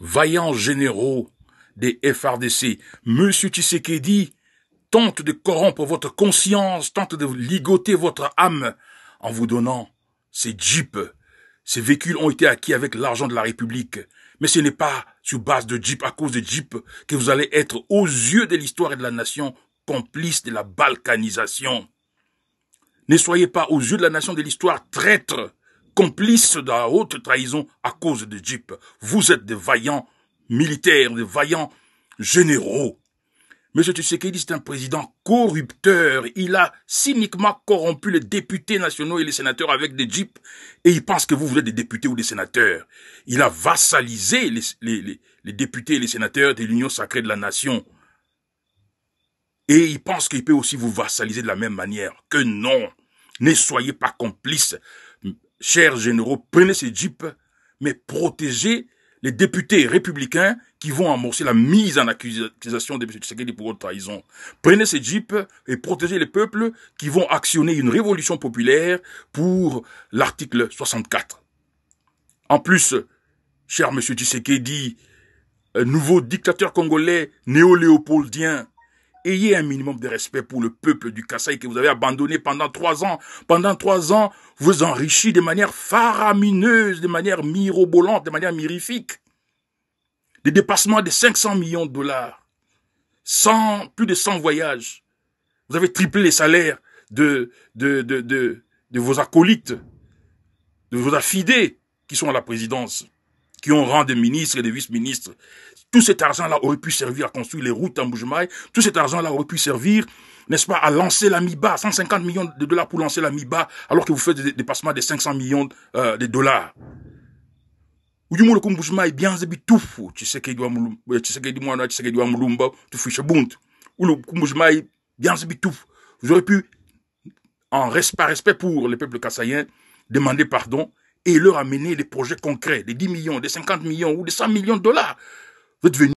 vaillants généraux des FRDC, Monsieur Tshisekedi tente de corrompre votre conscience, tente de ligoter votre âme en vous donnant ces jeeps. Ces véhicules ont été acquis avec l'argent de la République. Mais ce n'est pas sur base de jeeps, à cause de jeeps, que vous allez être aux yeux de l'histoire et de la nation complice de la balkanisation. Ne soyez pas aux yeux de la nation de l'histoire traître complices de la haute trahison à cause de Jeep. Vous êtes des vaillants militaires, des vaillants généraux. Monsieur Tshisekedi, c'est un président corrupteur. Il a cyniquement corrompu les députés nationaux et les sénateurs avec des jeeps. Et il pense que vous, vous êtes des députés ou des sénateurs. Il a vassalisé les députés et les sénateurs de l'Union sacrée de la nation. Et il pense qu'il peut aussi vous vassaliser de la même manière. Que non. Ne soyez pas complices chers généraux, prenez ces jeeps, mais protégez les députés républicains qui vont amorcer la mise en accusation des M. Tshisekedi pour votre trahison. Prenez ces jeeps et protégez les peuples qui vont actionner une révolution populaire pour l'article 64. En plus, cher M. Tshisekedi, euh, nouveau dictateur congolais néo-léopoldien, Ayez un minimum de respect pour le peuple du Kassai que vous avez abandonné pendant trois ans. Pendant trois ans, vous enrichissez de manière faramineuse, de manière mirobolante, de manière mirifique. Des dépassements de 500 millions de dollars. plus de 100 voyages. Vous avez triplé les salaires de, de, de, de, de vos acolytes, de vos affidés qui sont à la présidence, qui ont rang de ministres et de vice-ministres. Tout cet argent-là aurait pu servir à construire les routes en Boujmaï. Tout cet argent-là aurait pu servir, n'est-ce pas, à lancer la MIBA. 150 millions de dollars pour lancer la MIBA, alors que vous faites des dépassements de 500 millions euh, de dollars. Ou du bitufu Vous aurez pu en respect, respect pour le peuple kassaïen, demander pardon et leur amener des projets concrets, des 10 millions, des 50 millions ou des 100 millions de dollars vous devenir